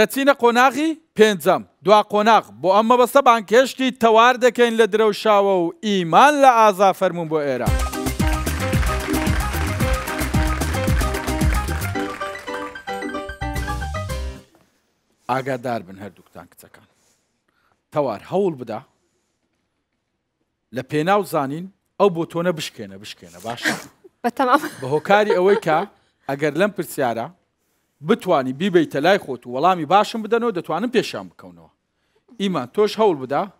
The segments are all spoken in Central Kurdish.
دەچینە قۆناغی پێنجەم دوا قۆناغ بۆ ئەمە بەسەبان کێشتی تەوار دەکەین لە درەوشاوە و ئیمان لە ئازا فەرمونون بۆ ئێرە. ئاگادار بن هەردووکتان کچەکان. تەوار هەوڵ بدا لە پێناو زانین ئەو بۆ تۆنە بشکێنە بشکێنە باش بە هۆکاری ئەوەی کە ئەگەر لەم پرسیارە بتانی بیبیتە لای خۆت و وەڵامی باشم بدەنەوە دەتوانم پێشان بکەونەوە ئیمان تۆش هەوڵ بدا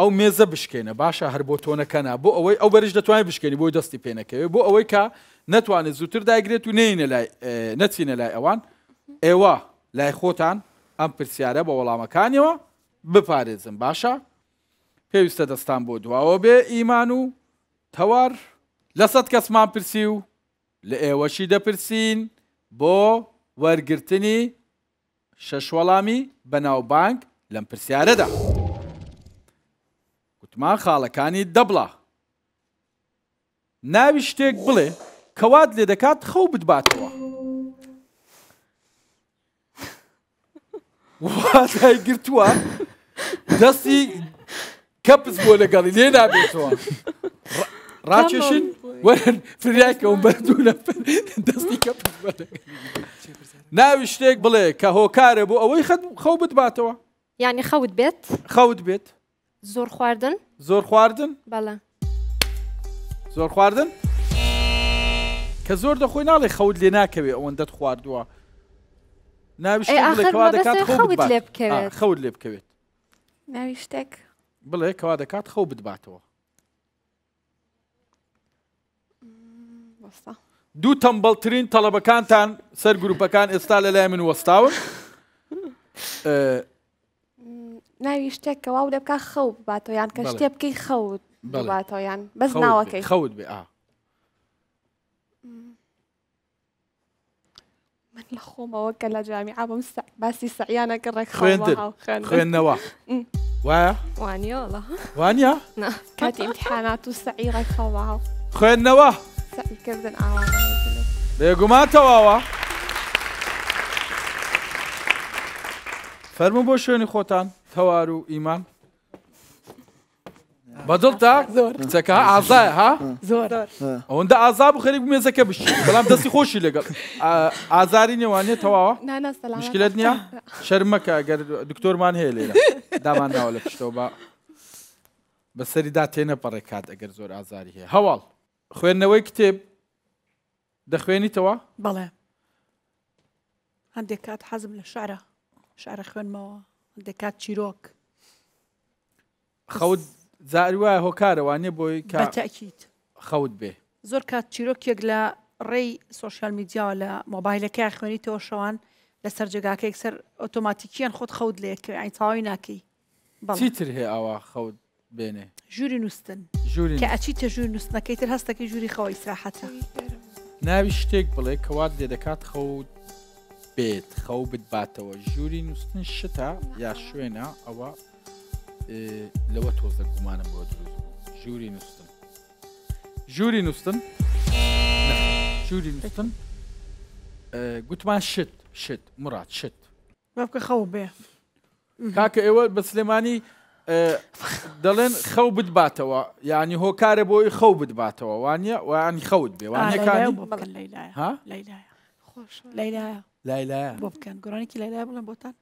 ئەو مێزە بشکێنە باشە هەر بۆ تۆنەکەنا بۆ ئەوەی ئەو بەرش دەتوانین بشکێنی بۆی دەستی پێنەکەوێت بۆ ئەوەی کە نەتوانێت زووتر داگرێت و نینە نەچینە لای ئەوان ئێوە لای خۆتان ئەم پرسیارە بە وەڵامەکانیەوە بپارێزم باشە پێویستە دەستان بۆ دواوە بێ ئیمان و تەوار لە سەد کەسمان پرسی و لە ئێوەشی دەپرسین بۆ وەرگرتنی شەشوەڵامی بەناوبانک لەم پرسیارەدا گوتمان خاڵەکانی دەبڵە ناوی شتێک بڵێ کەوات لێ دەکات خەو بتباتەوە واتای گرتووە دەستی کەپز بۆ لەگەڵی لێ نابێتەوە ڕاکێشن وەرن فریاکەون بەردوو لە دەستی کەپز بەلەگەڵی ناوی شتێک بڵێ کە هۆکارە بۆ ئەوەی خەو بتباتەوە یعنی خەوت بێت خەوت بێت زۆر خواردن زۆر خواردن بەڵە زۆر خواردن کە زۆر دەخۆی ناڵی خەوت لێ ناکەوێ ئەوەندەت خواردووە خەوت لێ بکەوێت ناوی شتێک بڵێ کەوا دەکات خەو بتباتەوە. دو دوو تەمبڵترین تەڵەبەکانتان سەر گروپەکان ئێستا لە لای من وەستاون اه، ناوی شتێککە واو لە بکە خەو باتۆ یان کە شتێ بکەی خەوت باتۆ یان بەس ناوەکەی خەوت بێ من لە خۆمەوە کە لە جامی ئابم باسی سەعیانەکە ڕێک خوێندنەوە وایە وانیۆڵە وانە کاتی امتحانات و سەعیڕێک خەواو خ تەقیکردن ئاوا بێگومان تەواوە فەرمو بۆ شوێنی خۆتان تەوار و ئیمان بەدڵ تا کچەکە ئازایە ها زۆر ئەوەندە ئازا و خەریک مێزەکە بشی بەڵام دەستی خۆشی لەگەڵ ئازاری نێوانێت تەواوە مشکلت نییە شەرمەکە گەر دکتۆرمان هەیە لێرە دامانداوە لە پشتەوە بە بەسەریدا تێنە پەڕێکات ئەگەر زۆر ئازاری هەیە هەواڵ خوێندنەوەی کتێب دەخوێنیتەوە بەڵێ هەندێک کات حەزم لە شارە شارە خوێنمەوە هەندێک کات چیرۆک خەوت زاری وایە هۆکارەوانێ بۆی کاتەکییت خەوت بێ زۆر کات چیرۆکێک لە ڕێی سوۆشال میدیاوە لە مۆبایلەکە خوێنیتەوە شەوان لەسەر جگاکە یەکسەر ئۆتۆماتیکیان خۆت خەوت لێ کە ئاینتاوی ناکەی چیتر هەیە ئاوا خەوت بێنێ ژووری نووسن ژووری کە ئەچیتە ژووری نووسنەکەی تر هەستەکەی ژووری خەوە ئیسراحەتە ناوی شتێک بڵێ کەوات لێ دەکات خەوت بێت خەو بتباتەوە ژووری نووسن شتە یا شوێنە ئەوە لەوە تۆزە گومانم بۆ دروست ژووری نووسن ژووری نووسن ژووری نووسن گوتمان شت شت مرات شت بکە خەو بێ کاکە ئێوە بە سلێمانی اه، باتوا يعني هو دەڵێن خەو بدباتەوە ینی هۆکارە بۆی خەو بدباتەوە وانە وانی خەوت بێ لایلایە بۆ بکەن گۆرانێکی لایلایە بڵێن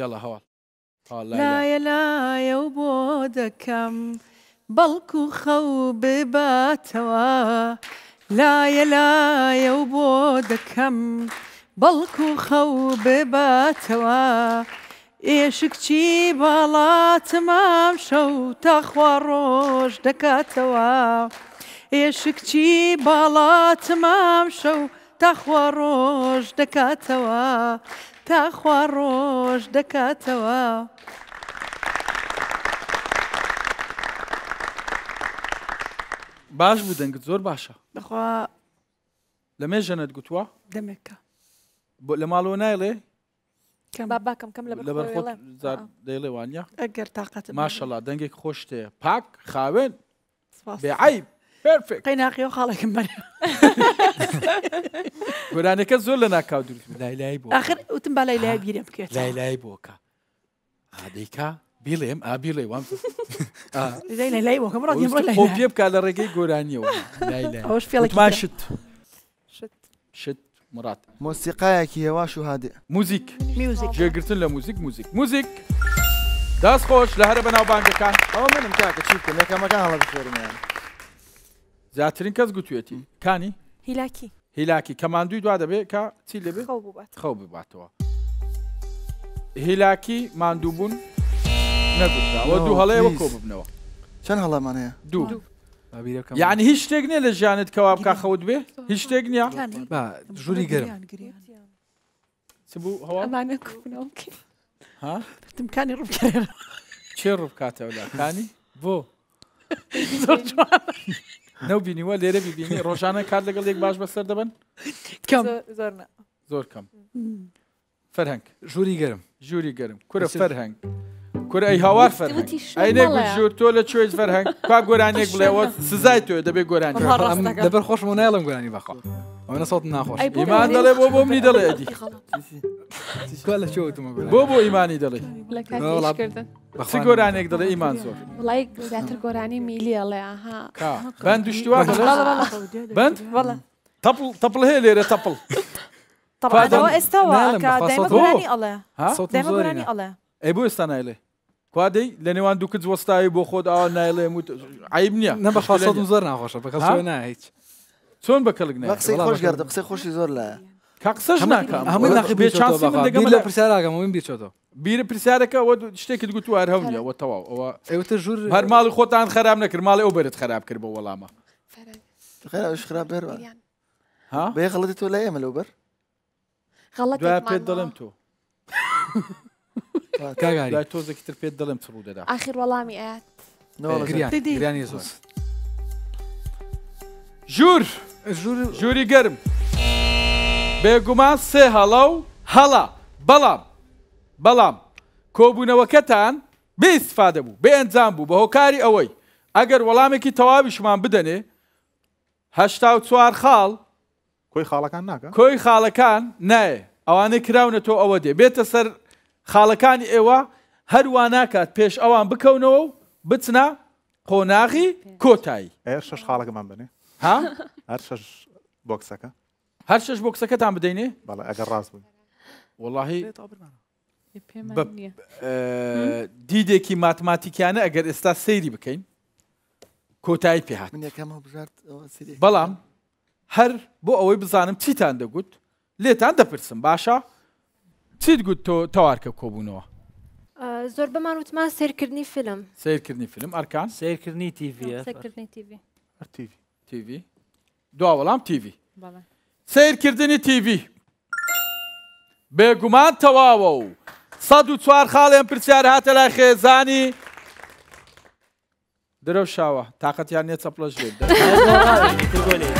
يلا هو لا هەواڵ لا و بۆ بلكو بەڵکو خەو لا لایەلایە لا بۆ دەکەم بلكو خەو بباتەوە. ئێشکچی بەڵاتمام شەو تاخوا ڕۆژ دەکاتەوە ئێشکچی باڵاتمام شەو تاخوا ڕۆژ دەکاتەوە تاخوا ڕۆژ دەکاتەوە. باش بوو دەنگت زۆر باشە دەخوا لەمێ ژەنت گوتووە دەمێکە لە ماڵەوە نایڵێ كم كم کەم باباکەم کەم لە دەیڵێ وانە ئەگەر تااقەت ماشەڵا دەنگێک خۆش تێ پاک خاوێن بێعیب قەیناقی و خاڵێکم بەر گۆرانەکە زۆر لە ناکاو دوور لا لای بۆ آخر وتم بالای لای بیرە بکرێت لای لای بۆکە عادیکا بیڵێم ئابیڵێ وام لای بۆکەم ڕۆ پێ بکە لا ڕێگەی گۆرانیەوە ئەوش شت شت شت مرات مۆسیقایەکی هێواش و هادێ موزیک گوێگرتن لە موزیک موزیک موزیک داست خۆش لە هەرە بەناوبانگەکان ئەوە منم کاکە چی بکەن یەکەمەکان هەڵە بخێرمیان زیاترین کەس گوتوێتی کانی هیلاکی هیلاکی کەماندووی دوا دەبێت کە چی لەبێت خەو بباتەوە هیلاکی ماندوو بوون نەگوتەوە دوو هەڵەیەوە کۆ ببنەوە چەند هەڵەمانەیە دوو یعنی هیچ شتێک نیە لە ژیانت کەوا بکە خەوت بێ هیچ شتێک نییە ژووری گەرم هەوامانەکردمکانی ڕوو چێ ڕوو بکاتەوەلاکانی بۆ نەو بینیوە لێرە بینی ڕۆژانە کار لەگەڵ یەک باش بەسەر دەبن کەم زۆر کەم فەرهنگ ژووری گەرم ژووری گەرم کورە فەرهنگ. کورە ئەی هاوار فەرژور تۆ لە چێز فەرهنگ پاک گۆرانێک بڵێەوە سزای توێ دەبێت گۆران دەبەر خۆش و نایڵم گۆرانی بەخوا ئەوە سەوت ناخۆش ئیمان دەڵێ بۆ بۆ منی دەڵێ ئەدی لە بۆ بۆ ئیمانی دەڵێ بەخسی گۆرانێک دەڵێ ئیمان زۆر وڵی زیاتر گۆرانی میلیەڵێ بند دوشتوان بند تەپڵ تەپڵ هەیە لێرە تەپڵ طبعا هو استوى كدائما قراني الله دائما قراني الله اي بو استنى اليه کوادەی لە نێوان دوو کرد وەستایی بۆ خۆت ئاوا نایڵێ وت عیب نییە نە بە خاڵ زۆر ناخۆشە بە کەس نایت چۆن بەکەلک نە خۆشگەردە قسە خۆشی زۆر لە کاقسەش ناکەم هەموو ناخی بێچگەم لە پرسیاراگەم من بێچۆتەوە بیرە پرسیارەکە وە شتێکت گوت وار هەم نیە وەتەواو ئەوە ئێوەتە ژوور هەر ماڵی خۆتان خراب نەکرد ماڵی ئەو بێت خراب کرد بە وەڵامە خراب بێ بێ خڵەتی تۆ لای ئێمە لەوبەر خڵەت پێت دەڵێم تۆ کاگاری تۆزێکی تر پێت دەڵێم چڕوو دەدا ئاخیر وەڵامی ئاات گریانی زۆر ژور ژووری گەرم بێگومان سێ هەڵە و هەڵا بەڵام بەڵام کۆبوونەوەکەتان بێستفادە بوو بێ ئەنجام بوو بە هۆکاری ئەوەی ئەگەر وەڵامێکی تەواویشمان بدەنێ هەشتا و چوار خاڵ کۆی خاڵەکان ناکە کۆی خاڵەکان نایە ئەوانەی کراونە تۆ ئەوە دێ بێتە سەر خاڵەکانی ئێوە هەروە ناکات پێش ئەوان بکەونەوە و بچنا قۆناغی کۆتایی شش خاڵەکەمان بنێ ها هەر شش بۆکسەکە هەر شش بۆکسەکەتان بدەینێ بەڵە ئەگەر ڕاست بوو وڵی دیدێکی ماتماتیکیانە ئەگەر ئێستا سەیری بکەین کۆتایی پێهات بەڵام هەر بۆ ئەوەی بزانم چیتان دەگوت لێتان دەپرسم باشە چیت گوت تۆ تەوارکە کۆبوونەوە زۆر بەمان وتمان سیرکردنی فلم سیرکردنی فلم ئەرکان سیرکردنی تیV دوا وەڵام تیV سیرکردنی تیV بێگومان تەواوە و سەد و چوار خاڵیان پرسیار هاتە لای خێزانی درەوشاوە تااقەتیان نێ چەپلەش بێت.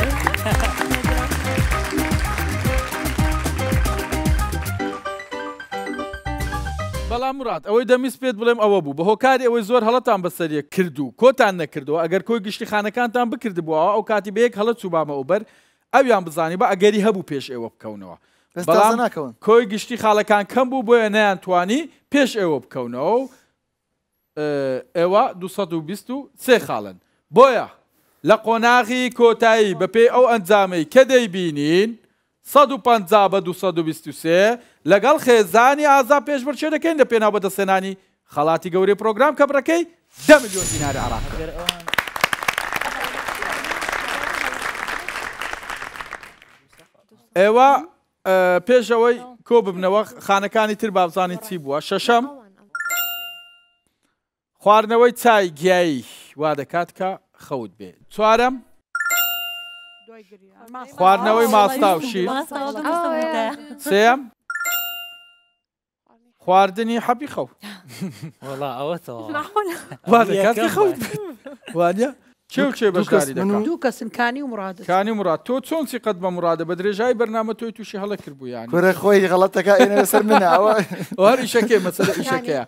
ئامرات ئەوەی دەمیست پێت بڵێم ئەوە بوو بە هۆکاری ئەوەی زۆر هەڵەتان بەسەریە کرد و کۆتان نەکردەوە ئەگەر کۆی گشتی خانەکانتان بکردبووەوە ئەو کاتی بەیەک هەڵە چوبامە ئۆبەر ئەویان بزانانی بە ئەگەری هەبوو پێش ئێوە بکەونەوە. بەڵام ناکەون کۆی گشتی خاڵەکان کەم بوو بۆیە نەیان توانی پێش ئێوە بکەونەوە ئێوە 220 سێ خاڵن بۆیە لە قۆناغی کۆتایی بە پێی ئەو ئەنجامەی کە دەیبینین 150 بە 223 لەگەڵ خێزانی ئازا پێشبرچێ دەکەین لە پێنا بەدەستێنانی خەڵاتی گەوری پرۆگرام کە بڕەکەی ده میلیۆن دیناری عراق ئێوە پێشەوەی کۆ ببنەوە خانەکانی تر بابزانانی چی بووە شەشەم خواردنەوەی چای گیایی وا دەکات کە خەوت بێ چوارم خواردنەوەی ماستا و شیر سێم خواردنی حەبی خەو ئەوەوانە چێ بەشاری دوو کەسنکانی و مرادکانی مراد تۆ چۆن سیقەت بە مرادە بە درێژای بەرنامە تۆی تووشی هەڵە کردبوویان کورە خۆی غڵەتەکە سەر منەوە وەریشەکەی مەسەر ئیشەکەیە